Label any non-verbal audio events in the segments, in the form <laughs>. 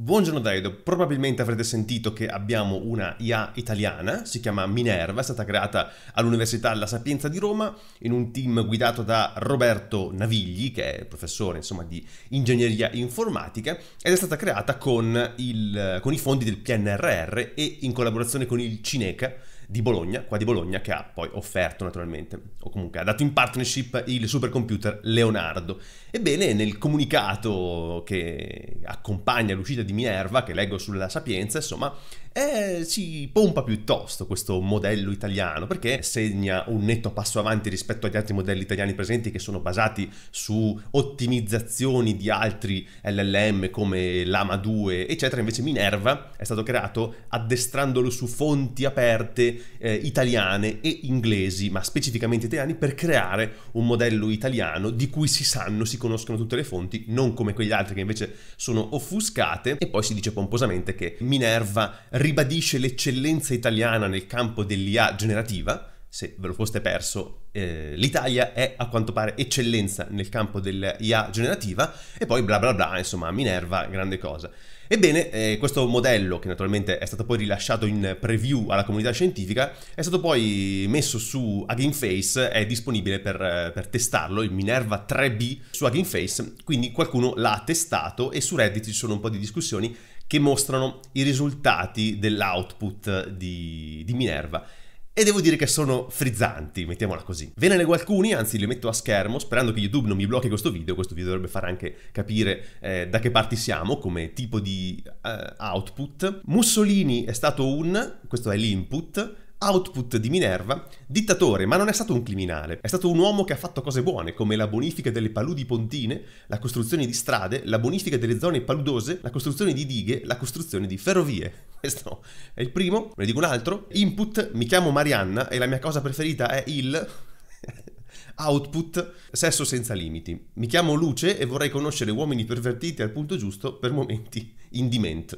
Buongiorno Daido, probabilmente avrete sentito che abbiamo una IA italiana, si chiama Minerva, è stata creata all'Università La Sapienza di Roma in un team guidato da Roberto Navigli, che è professore insomma, di ingegneria informatica, ed è stata creata con, il, con i fondi del PNRR e in collaborazione con il Cineca, di Bologna, qua di Bologna, che ha poi offerto naturalmente, o comunque ha dato in partnership il supercomputer Leonardo. Ebbene, nel comunicato che accompagna l'uscita di Minerva, che leggo sulla Sapienza, insomma, eh, si pompa piuttosto questo modello italiano perché segna un netto passo avanti rispetto agli altri modelli italiani presenti che sono basati su ottimizzazioni di altri LLM come Lama 2 eccetera invece Minerva è stato creato addestrandolo su fonti aperte eh, italiane e inglesi ma specificamente italiani per creare un modello italiano di cui si sanno si conoscono tutte le fonti non come quegli altri che invece sono offuscate e poi si dice pomposamente che Minerva ribadisce l'eccellenza italiana nel campo dell'IA generativa, se ve lo foste perso, eh, l'Italia è a quanto pare eccellenza nel campo dell'IA generativa e poi bla bla bla, insomma, Minerva, grande cosa. Ebbene, eh, questo modello, che naturalmente è stato poi rilasciato in preview alla comunità scientifica, è stato poi messo su Hugging Face, è disponibile per, eh, per testarlo, il Minerva 3B su Hugging Face, quindi qualcuno l'ha testato e su Reddit ci sono un po' di discussioni che mostrano i risultati dell'output di, di Minerva e devo dire che sono frizzanti, mettiamola così. Ve ne leggo alcuni, anzi li metto a schermo, sperando che YouTube non mi blocchi questo video, questo video dovrebbe far anche capire eh, da che parti siamo come tipo di eh, output. Mussolini è stato un, questo è l'input, output di Minerva, dittatore, ma non è stato un criminale, è stato un uomo che ha fatto cose buone, come la bonifica delle paludi pontine, la costruzione di strade, la bonifica delle zone paludose, la costruzione di dighe, la costruzione di ferrovie. <laughs> Questo è il primo, ne dico un altro. Input, mi chiamo Marianna e la mia cosa preferita è il... <laughs> Output, sesso senza limiti. Mi chiamo Luce e vorrei conoscere uomini pervertiti al punto giusto per momenti in diment.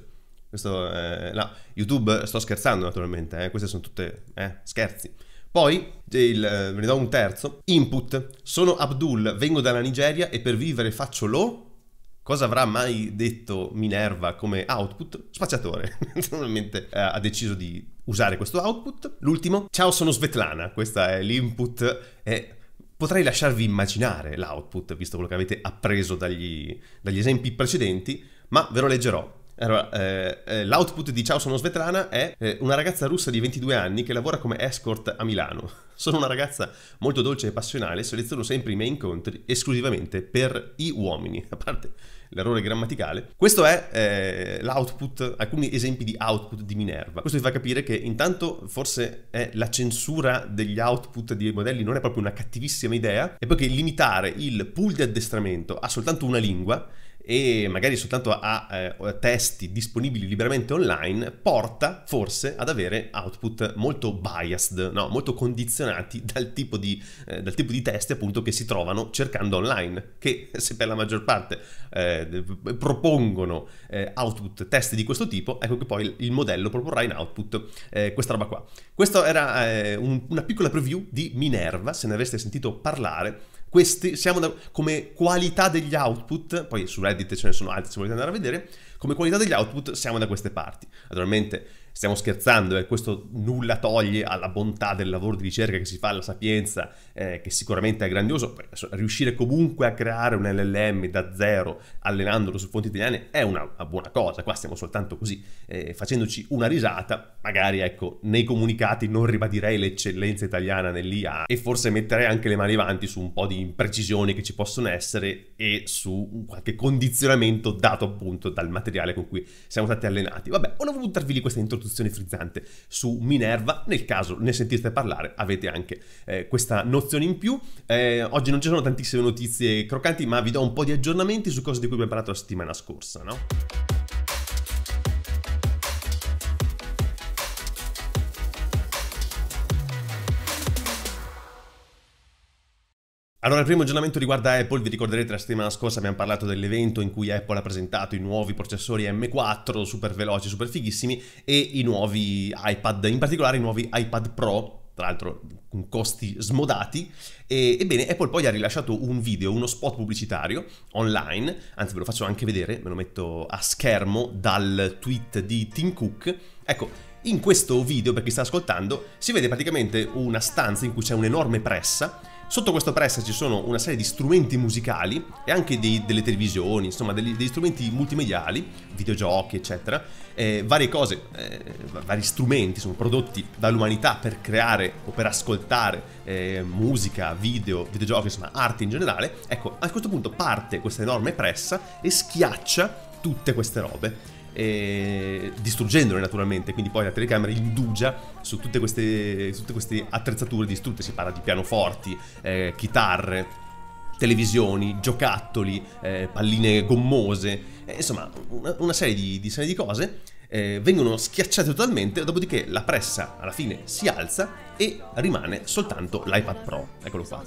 Questo, eh, no, YouTube, eh, sto scherzando naturalmente, eh, queste sono tutte eh, scherzi. Poi, eh, il, eh, ve ne do un terzo, input. Sono Abdul, vengo dalla Nigeria e per vivere faccio lo... Cosa avrà mai detto Minerva come output? Spacciatore. <laughs> Naturalmente eh, ha deciso di usare questo output. L'ultimo, ciao sono Svetlana, questo è l'input e potrei lasciarvi immaginare l'output, visto quello che avete appreso dagli, dagli esempi precedenti, ma ve lo leggerò allora, eh, eh, l'output di Ciao sono svetlana è eh, una ragazza russa di 22 anni che lavora come escort a Milano. <laughs> Sono una ragazza molto dolce e passionale, seleziono sempre i miei incontri esclusivamente per i uomini, <laughs> a parte l'errore grammaticale. Questo è eh, l'output, alcuni esempi di output di Minerva. Questo vi fa capire che intanto forse è la censura degli output dei modelli non è proprio una cattivissima idea, e poi che limitare il pool di addestramento a soltanto una lingua e magari soltanto a eh, testi disponibili liberamente online, porta forse ad avere output molto biased, no? molto condizionati <laughs> dal tipo, di, eh, dal tipo, di, testi appunto che si trovano cercando online, che <laughs> se per la maggior parte eh, propongono eh, output testi di questo tipo, ecco che poi il modello proporrà in output eh, questa roba qua. Questa era eh, un, una piccola preview di Minerva, se ne aveste sentito parlare, questi, siamo da, come qualità degli output, poi su Reddit ce ne sono altri se volete andare a vedere, come qualità degli output siamo da queste parti. Naturalmente stiamo scherzando, eh, questo nulla toglie alla bontà del lavoro di ricerca che si fa alla Sapienza, eh, che sicuramente è grandioso, riuscire comunque a creare un LLM da zero allenandolo su fonti italiane è una, una buona cosa, qua stiamo soltanto così eh, facendoci una risata, magari ecco, nei comunicati non ribadirei l'eccellenza italiana nell'IA e forse metterei anche le mani avanti su un po' di imprecisioni che ci possono essere e su qualche condizionamento dato appunto dal materiale con cui siamo stati allenati. Vabbè, volevo buttarvi lì questa introduzione discussione frizzante su Minerva, nel caso ne sentiste parlare avete anche eh, questa nozione in più. Eh, oggi non ci sono tantissime notizie croccanti, ma vi do un po' di aggiornamenti su cose di cui abbiamo parlato la settimana scorsa, no? Allora, il primo aggiornamento riguarda Apple, vi ricorderete la settimana scorsa abbiamo parlato dell'evento in cui Apple ha presentato i nuovi processori M4, super veloci, super fighissimi, e i nuovi iPad, in particolare i nuovi iPad Pro, tra l'altro con costi smodati. E, ebbene, Apple poi ha rilasciato un video, uno spot pubblicitario online, anzi ve lo faccio anche vedere, me lo metto a schermo dal tweet di Tim Cook. Ecco, in questo video, per chi sta ascoltando, si vede praticamente una stanza in cui c'è un'enorme pressa Sotto questo press ci sono una serie di strumenti musicali e anche dei, delle televisioni, insomma degli, degli, strumenti multimediali, videogiochi eccetera, eh, varie cose, eh, vari strumenti sono prodotti dall'umanità per creare o per ascoltare eh, musica, video, videogiochi, insomma arte in generale. Ecco, a questo punto parte questa enorme pressa e schiaccia tutte queste robe eh, distruggendole naturalmente, quindi poi la telecamera indugia su tutte queste, su tutte queste attrezzature distrutte, si parla di pianoforti, eh, chitarre, televisioni, giocattoli, eh, palline gommose, eh, insomma una, una serie di, di, serie di cose eh, vengono schiacciate totalmente, dopodiché la pressa alla fine si alza e rimane soltanto l'iPad Pro. Eccolo qua.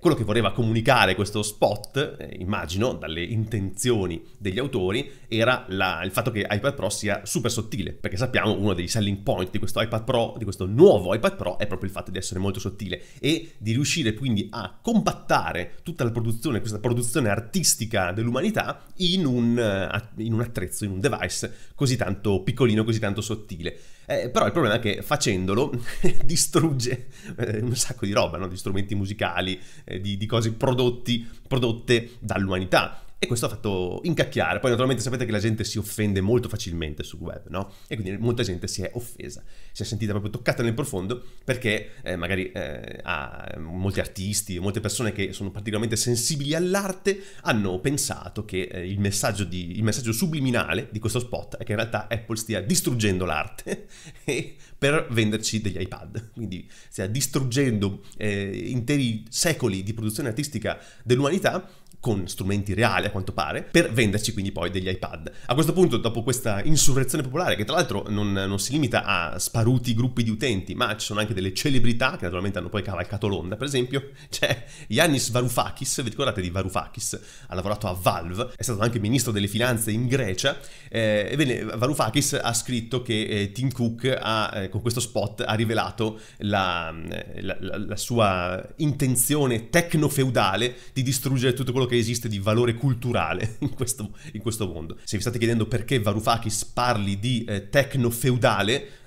Quello che voleva comunicare questo spot, eh, immagino, dalle intenzioni degli autori, era la, il fatto che iPad Pro sia super sottile, perché sappiamo uno dei selling point di questo iPad Pro, di questo nuovo iPad Pro, è proprio il fatto di essere molto sottile e di riuscire quindi a compattare tutta la produzione, questa produzione artistica dell'umanità in un, eh, in un attrezzo, in un device così tanto piccolino, così tanto sottile. Eh, però il problema è che facendolo <laughs> distrugge eh, un sacco di roba, no? di strumenti musicali, eh, di, di, cose prodotti, prodotte dall'umanità. E questo ha fatto incacchiare. Poi naturalmente sapete che la gente si offende molto facilmente sul web, no? E quindi molta gente si è offesa, si è sentita proprio toccata nel profondo perché eh, magari eh, ah, molti artisti, molte persone che sono particolarmente sensibili all'arte hanno pensato che eh, il, messaggio di, il messaggio subliminale di questo spot è che in realtà Apple stia distruggendo l'arte <laughs> per venderci degli iPad. Quindi stia distruggendo eh, interi secoli di produzione artistica dell'umanità con strumenti reali a quanto pare, per venderci quindi poi degli iPad. A questo punto, dopo questa insurrezione popolare, che tra l'altro non, non, si limita a sparuti gruppi di utenti, ma ci sono anche delle celebrità che naturalmente hanno poi cavalcato l'onda, per esempio c'è Yannis Varoufakis, vi ricordate di Varoufakis? Ha lavorato a Valve, è stato anche ministro delle finanze in Grecia, eh, ebbene Varoufakis ha scritto che eh, Tim Cook ha, eh, con questo spot ha rivelato la, mm, la, la, la sua intenzione tecnofeudale di distruggere tutto quello che esiste di valore culturale <laughs> in questo, in questo mondo. Se vi state chiedendo perché Varoufakis parli di eh, tecno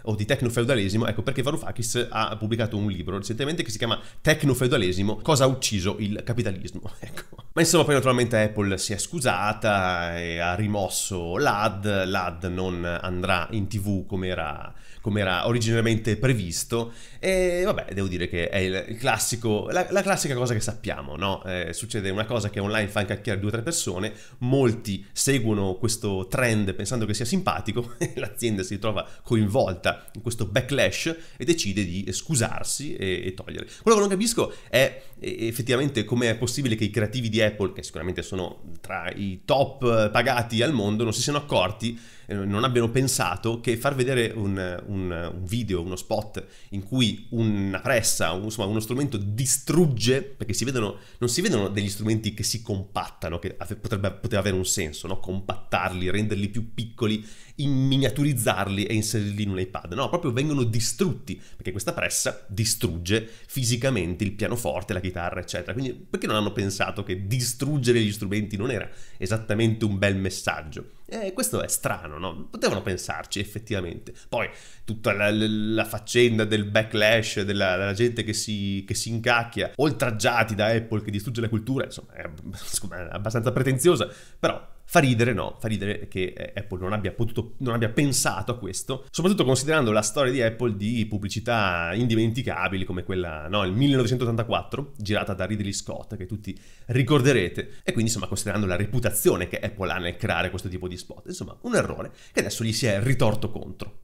o di tecnofeudalesimo, ecco perché Varoufakis ha pubblicato un libro recentemente che si chiama Tecnofeudalesimo, cosa ha ucciso il capitalismo, <laughs> ecco. Ma insomma poi naturalmente Apple si è scusata e ha rimosso l'AD, l'AD non andrà in tv come era come era originariamente previsto. E vabbè, devo dire che è il classico, la, la classica cosa che sappiamo, no? Eh, succede una cosa che online fa incacchiare due o tre persone, molti seguono questo trend pensando che sia simpatico, <laughs> l'azienda si trova coinvolta in questo backlash e decide di scusarsi e, e togliere. Quello che non capisco è effettivamente come è possibile che i creativi di Apple, che sicuramente sono tra i top pagati al mondo, non si siano accorti, eh, non abbiano pensato che far vedere un, un, un video, uno spot in cui una pressa, un, insomma uno strumento distrugge, perché si vedono, non si vedono degli strumenti che si compattano, che potrebbe, poteva avere un senso, no? compattarli, renderli più piccoli, miniaturizzarli e inserirli in un iPad, no, proprio vengono distrutti, perché questa pressa distrugge fisicamente il pianoforte, la chitarra, eccetera. Quindi perché non hanno pensato che distruggere gli strumenti non era esattamente un bel messaggio? Eh, questo è strano, no? Potevano pensarci effettivamente. Poi tutta la, la faccenda del backlash, della, della gente che si, che si, incacchia, oltraggiati da Apple che distrugge la cultura, insomma, è, <laughs> è abbastanza pretenziosa, però Fa ridere, no, fa ridere che eh, Apple non abbia potuto, non abbia pensato a questo, soprattutto considerando la storia di Apple di pubblicità indimenticabili come quella, no, il 1984, girata da Ridley Scott, che tutti ricorderete, e quindi insomma considerando la reputazione che Apple ha nel creare questo tipo di spot, insomma un errore che adesso gli si è ritorto contro.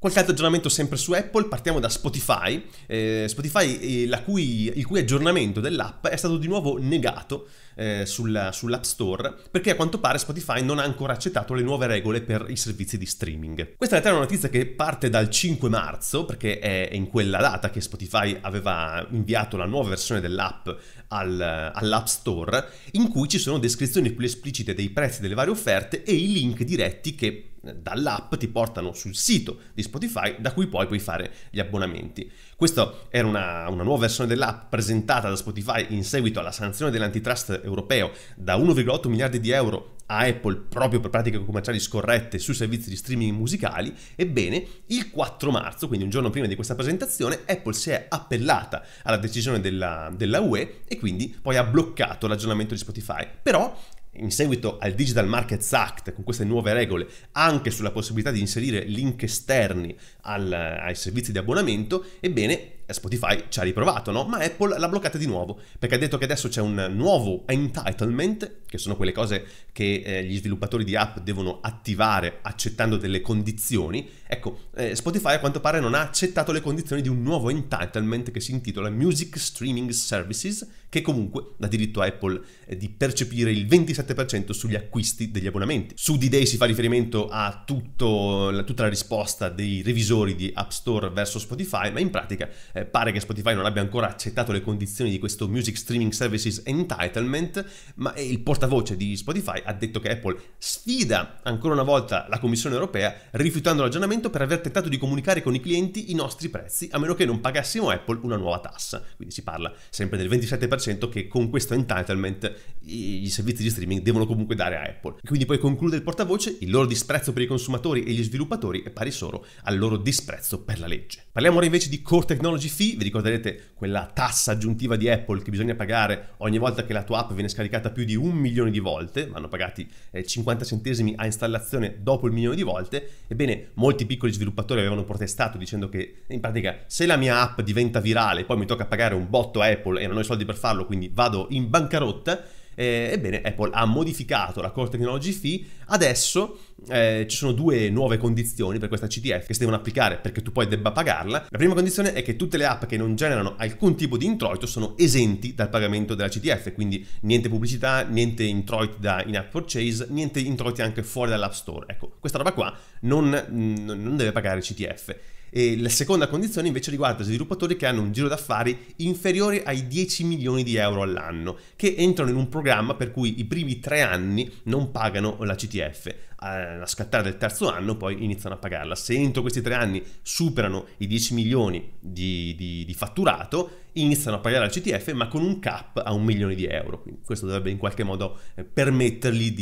Qualche altro aggiornamento sempre su Apple, partiamo da Spotify, eh, Spotify eh, cui, il cui aggiornamento dell'app è stato di nuovo negato eh, sulla, sull'App Store perché a quanto pare Spotify non ha ancora accettato le nuove regole per i servizi di streaming. Questa in realtà è una notizia che parte dal 5 marzo perché è in quella data che Spotify aveva inviato la nuova versione dell'app al, all'App Store in cui ci sono descrizioni più esplicite dei prezzi delle varie offerte e i link diretti che dall'app ti portano sul sito di Spotify da cui poi puoi fare gli abbonamenti. Questa era una, una nuova versione dell'app presentata da Spotify in seguito alla sanzione dell'antitrust europeo da 1,8 miliardi di euro a Apple proprio per pratiche commerciali scorrette sui servizi di streaming musicali, ebbene il 4 marzo, quindi un giorno prima di questa presentazione, Apple si è appellata alla decisione della, della UE e quindi poi ha bloccato l'aggiornamento di Spotify. Però in seguito al Digital Markets Act, con queste nuove regole, anche sulla possibilità di inserire link esterni al, ai servizi di abbonamento, ebbene eh, Spotify ci ha riprovato, no? Ma Apple l'ha bloccata di nuovo, perché ha detto che adesso c'è un nuovo entitlement, che sono quelle cose che eh, gli sviluppatori di app devono attivare accettando delle condizioni. Ecco, eh, Spotify a quanto pare non ha accettato le condizioni di un nuovo entitlement che si intitola Music Streaming Services, che comunque dà diritto a Apple eh, di percepire il 27% sugli acquisti degli abbonamenti. Su D-Day si fa riferimento a tutto, la, tutta la risposta dei revisori di App Store verso Spotify, ma in pratica eh, eh, pare che Spotify non abbia ancora accettato le condizioni di questo Music Streaming Services Entitlement, ma eh, il portavoce di Spotify ha detto che Apple sfida ancora una volta la Commissione europea rifiutando l'aggiornamento per aver tentato di comunicare con i clienti i nostri prezzi, a meno che non pagassimo Apple una nuova tassa. Quindi si parla sempre del 27% che con questo entitlement i servizi di streaming devono comunque dare a Apple. Quindi poi conclude il portavoce, il loro disprezzo per i consumatori e gli sviluppatori è pari solo al loro disprezzo per la legge. Parliamo ora invece di Core Technology technology fee, vi ricorderete quella tassa aggiuntiva di Apple che bisogna pagare ogni volta che la tua app viene scaricata più di un milione di volte, vanno pagati 50 eh, centesimi a installazione dopo il milione di volte, ebbene molti piccoli sviluppatori avevano protestato dicendo che in pratica se la mia app diventa virale poi mi tocca pagare un botto a Apple e non ho i soldi per farlo, quindi vado in bancarotta eh, ebbene, Apple ha modificato la Core Technology Fee, adesso eh, ci sono due nuove condizioni per questa CTF che si devono applicare perché tu poi debba pagarla. La prima condizione è che tutte le app che non generano alcun tipo di introito sono esenti dal pagamento della CTF, quindi niente pubblicità, niente introiti da in-app purchase, niente introiti anche fuori dall'App Store. Ecco, questa roba qua non, mm, non deve pagare CTF. E la seconda condizione invece riguarda sviluppatori che hanno un giro d'affari inferiore ai 10 milioni di euro all'anno, che entrano in un programma per cui i primi tre anni non pagano la CTF. A scattare del terzo anno poi iniziano a pagarla. Se entro questi tre anni superano i 10 milioni di, di, di fatturato, iniziano a pagare la CTF ma con un cap a un milione di euro. Quindi questo dovrebbe in qualche modo eh, permettergli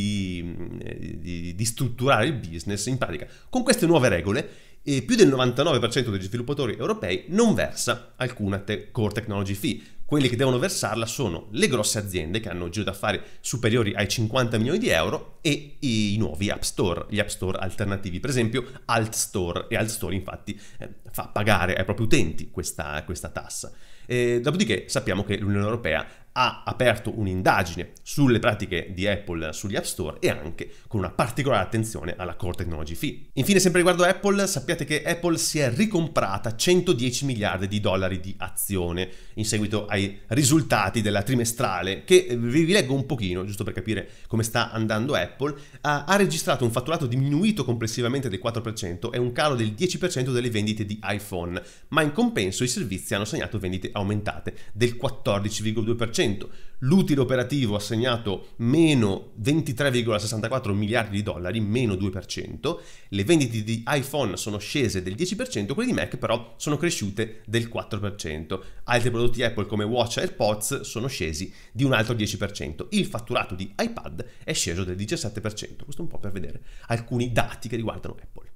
mm, eh, di, di strutturare il business. In pratica, con queste nuove regole e più del 99% degli sviluppatori europei non versa alcuna te- core technology fee. Quelli che devono versarla sono le grosse aziende che hanno giro d'affari superiori ai 50 milioni di euro e i nuovi app store, gli app store alternativi, per esempio Alt Store e Alt Store infatti eh, fa pagare ai propri utenti questa, questa tassa. E dopodiché sappiamo che l'Unione Europea ha aperto un'indagine sulle pratiche di Apple sugli App Store e anche con una particolare attenzione alla Core Technology Fee. Infine, sempre riguardo Apple, sappiate che Apple si è ricomprata 110 miliardi di dollari di azione in seguito ai risultati della trimestrale, che eh, vi leggo un pochino, giusto per capire come sta andando Apple, ha, ha registrato un fatturato diminuito complessivamente del 4% e un calo del 10% delle vendite di iPhone, ma in compenso i servizi hanno segnato vendite aumentate del 14,2% 2,8%, l'utile operativo ha assegnato meno 23,64 miliardi di dollari, meno 2%, le vendite di iPhone sono scese del 10%, quelle di Mac però sono cresciute del 4%, altri prodotti Apple come Watch e AirPods sono scesi di un altro 10%, il fatturato di iPad è sceso del 17%, questo un po' per vedere alcuni dati che riguardano Apple.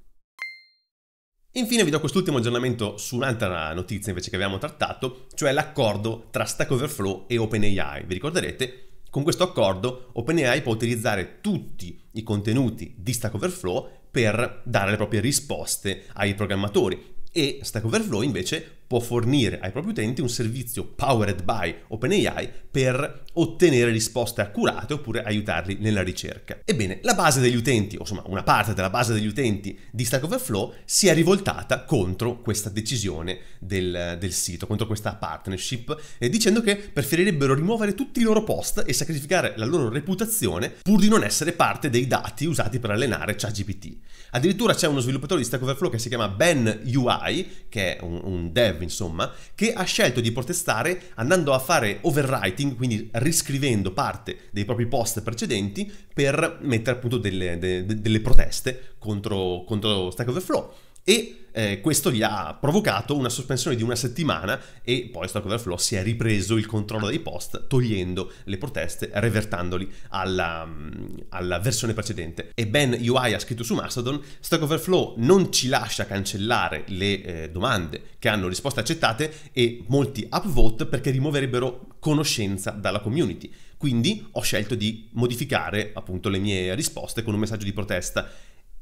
Infine vi do quest'ultimo aggiornamento su un'altra notizia invece che abbiamo trattato, cioè l'accordo tra Stack Overflow e OpenAI. Vi ricorderete? Con questo accordo OpenAI può utilizzare tutti i contenuti di Stack Overflow per dare le proprie risposte ai programmatori e Stack Overflow invece può fornire ai propri utenti un servizio powered by OpenAI per ottenere risposte accurate oppure aiutarli nella ricerca. Ebbene, la base degli utenti, o insomma una parte della base degli utenti di Stack Overflow si è rivoltata contro questa decisione del, del sito, contro questa partnership, eh, dicendo che preferirebbero rimuovere tutti i loro post e sacrificare la loro reputazione pur di non essere parte dei dati usati per allenare ChatGPT. Addirittura c'è uno sviluppatore di Stack Overflow che si chiama Ben UI, che è un, un dev serve, insomma, che ha scelto di protestare andando a fare overwriting, quindi riscrivendo parte dei propri post precedenti per mettere appunto delle, de, de, delle proteste contro, contro Stack Overflow e eh, questo gli ha provocato una sospensione di una settimana e poi Stack Overflow si è ripreso il controllo dei post togliendo le proteste, revertandoli alla, mm, alla versione precedente. E Ben UI ha scritto su Mastodon, Stack Overflow non ci lascia cancellare le eh, domande che hanno risposte accettate e molti upvote perché rimuoverebbero conoscenza dalla community. Quindi ho scelto di modificare appunto le mie risposte con un messaggio di protesta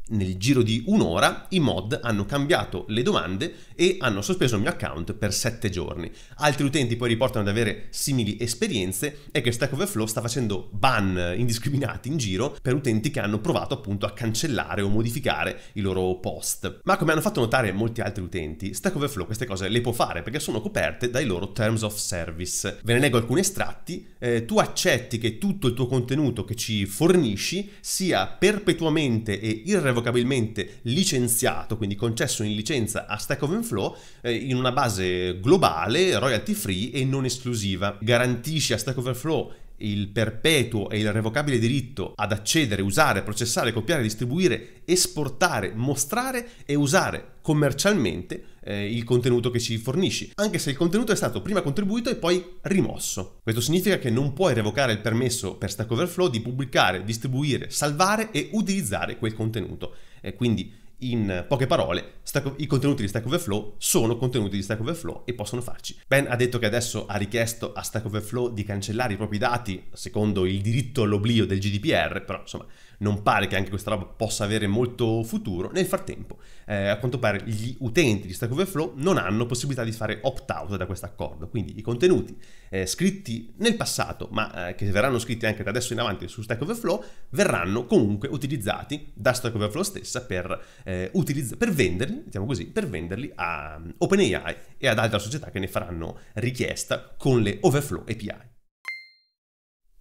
nel giro di un'ora i mod hanno cambiato le domande e hanno sospeso il mio account per 7 giorni. Altri utenti poi riportano di avere simili esperienze e che Stack Overflow sta facendo ban indiscriminati in giro per utenti che hanno provato appunto a cancellare o modificare i loro post. Ma come hanno fatto notare molti altri utenti, Stack Overflow queste cose le può fare perché sono coperte dai loro terms of service. Ve ne leggo alcuni estratti, eh, tu accetti che tutto il tuo contenuto che ci fornisci sia perpetuamente e irrevocabile irrevocabilmente licenziato, quindi concesso in licenza a Stack Overflow eh, in una base globale, royalty free e non esclusiva. Garantisce a Stack Overflow il perpetuo e irrevocabile diritto ad accedere, usare, processare, copiare, distribuire, esportare, mostrare e usare commercialmente eh, il contenuto che ci fornisci, anche se il contenuto è stato prima contribuito e poi rimosso. Questo significa che non puoi revocare il permesso per Stack Overflow di pubblicare, distribuire, salvare e utilizzare quel contenuto. E quindi in poche parole, stack, i contenuti di Stack Overflow sono contenuti di Stack Overflow e possono farci. Ben ha detto che adesso ha richiesto a Stack Overflow di cancellare i propri dati secondo il diritto all'oblio del GDPR, però insomma non pare che anche questa roba possa avere molto futuro. Nel frattempo, eh, a quanto pare gli utenti di Stack Overflow non hanno possibilità di fare opt-out da questo accordo, quindi i contenuti eh, scritti nel passato, ma eh, che verranno scritti anche da adesso in avanti su Stack Overflow, verranno comunque utilizzati da Stack Overflow stessa per eh, eh, utilizz- per venderli, diciamo così, per venderli a um, OpenAI e ad altre società che ne faranno richiesta con le Overflow API.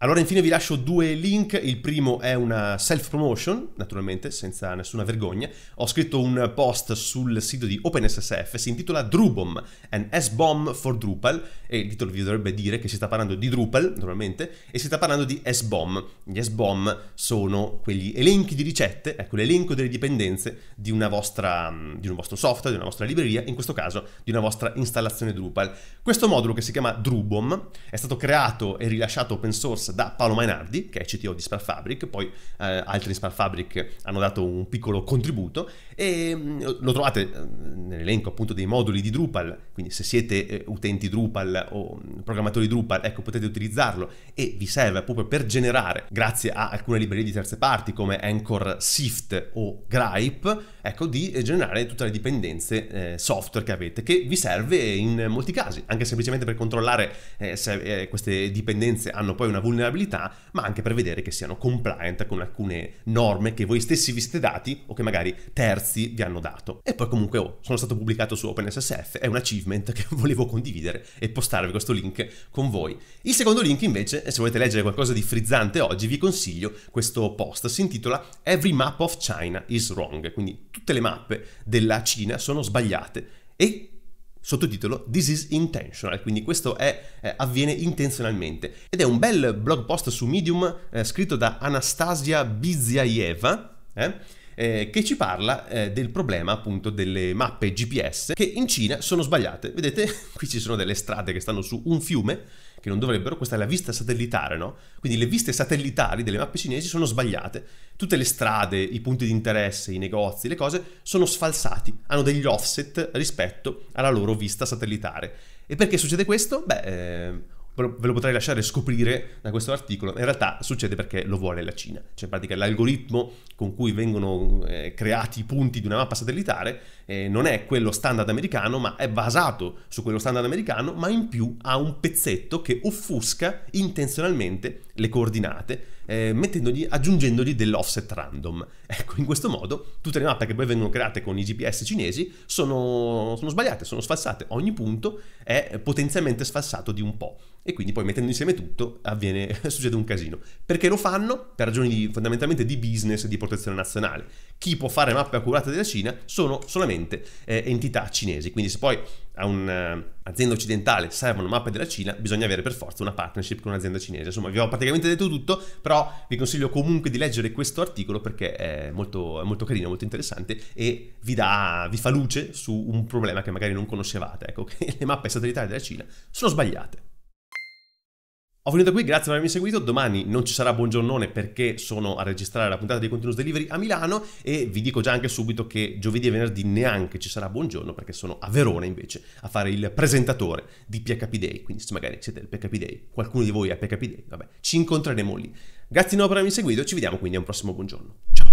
Allora infine vi lascio due link, il primo è una self-promotion, naturalmente, senza nessuna vergogna. Ho scritto un post sul sito di OpenSSF, si intitola Drubom, an S-bomb for Drupal, e il titolo vi dovrebbe dire che si sta parlando di Drupal, naturalmente, e si sta parlando di S-bomb. Gli S-bomb sono quegli elenchi di ricette, ecco l'elenco delle dipendenze di, vostra, di un vostro software, di una vostra libreria, in questo caso di una vostra installazione Drupal. Questo modulo che si chiama Drubom è stato creato e rilasciato open source da Paolo Mainardi, che è CTO di Spar Fabric, poi eh, altri in Spar Fabric hanno dato un piccolo contributo e mm, lo trovate eh, nell'elenco appunto dei moduli di Drupal, quindi se siete eh, utenti Drupal o mm, programmatori Drupal, ecco potete utilizzarlo e vi serve proprio per generare, grazie a alcune librerie di terze parti come Anchor Sift o Gripe, ecco di eh, generare tutte le dipendenze eh, software che avete, che vi serve in molti casi, anche semplicemente per controllare eh, se eh, queste dipendenze hanno poi una vulnerabilità vulnerabilità, ma anche per vedere che siano compliant con alcune norme che voi stessi vi siete dati o che magari terzi vi hanno dato. E poi comunque oh, sono stato pubblicato su OpenSSF, è un achievement <laughs> che volevo condividere e postarvi questo link con voi. Il secondo link invece, se volete leggere qualcosa di frizzante oggi, vi consiglio questo post, si intitola Every Map of China is Wrong, quindi tutte le mappe della Cina sono sbagliate. E sottotitolo This is intentional, quindi questo è, eh, avviene intenzionalmente. Ed è un bel blog post su Medium eh, scritto da Anastasia Biziaieva. Eh, eh, che ci parla eh, del problema appunto delle mappe GPS che in Cina sono sbagliate. Vedete, <laughs> qui ci sono delle strade che stanno su un fiume che non dovrebbero, questa è la vista satellitare, no? Quindi le viste satellitari delle mappe cinesi sono sbagliate. Tutte le strade, i punti di interesse, i negozi, le cose sono sfalsati, hanno degli offset rispetto alla loro vista satellitare. E perché succede questo? Beh, eh, ve lo potrei lasciare scoprire da questo articolo, in realtà succede perché lo vuole la Cina. Cioè in pratica l'algoritmo con cui vengono eh, creati i punti di una mappa satellitare eh, non è quello standard americano, ma è basato su quello standard americano, ma in più ha un pezzetto che offusca intenzionalmente le coordinate, eh, aggiungendogli dell'offset random. <laughs> Ecco, in questo modo tutte le mappe che poi vengono create con i GPS cinesi sono, sono sbagliate, sono sfalsate. Ogni punto è potenzialmente sfalsato di un po' e quindi poi mettendo insieme tutto avviene, <laughs> succede un casino. Perché lo fanno? Per ragioni di, fondamentalmente di business e di protezione nazionale. Chi può fare mappe accurate della Cina sono solamente eh, entità cinesi, quindi se poi a un'azienda eh, occidentale servono mappe della Cina, bisogna avere per forza una partnership con un'azienda cinese. Insomma, vi ho praticamente detto tutto, però vi consiglio comunque di leggere questo articolo perché è molto, è molto carino, molto interessante e vi, dà, vi, fa luce su un problema che magari non conoscevate, ecco, <laughs> che le mappe satellitari della Cina sono sbagliate. Ho finito qui, grazie per avermi seguito. Domani non ci sarà buongiornone perché sono a registrare la puntata di Continuous Delivery a Milano e vi dico già anche subito che giovedì e venerdì neanche ci sarà buongiorno perché sono a Verona invece a fare il presentatore di PHP Day. Quindi se magari siete al PHP Day, qualcuno di voi è a PHP Day, vabbè, ci incontreremo lì. Grazie di nuovo per avermi seguito, ci vediamo quindi a un prossimo buongiorno. Ciao!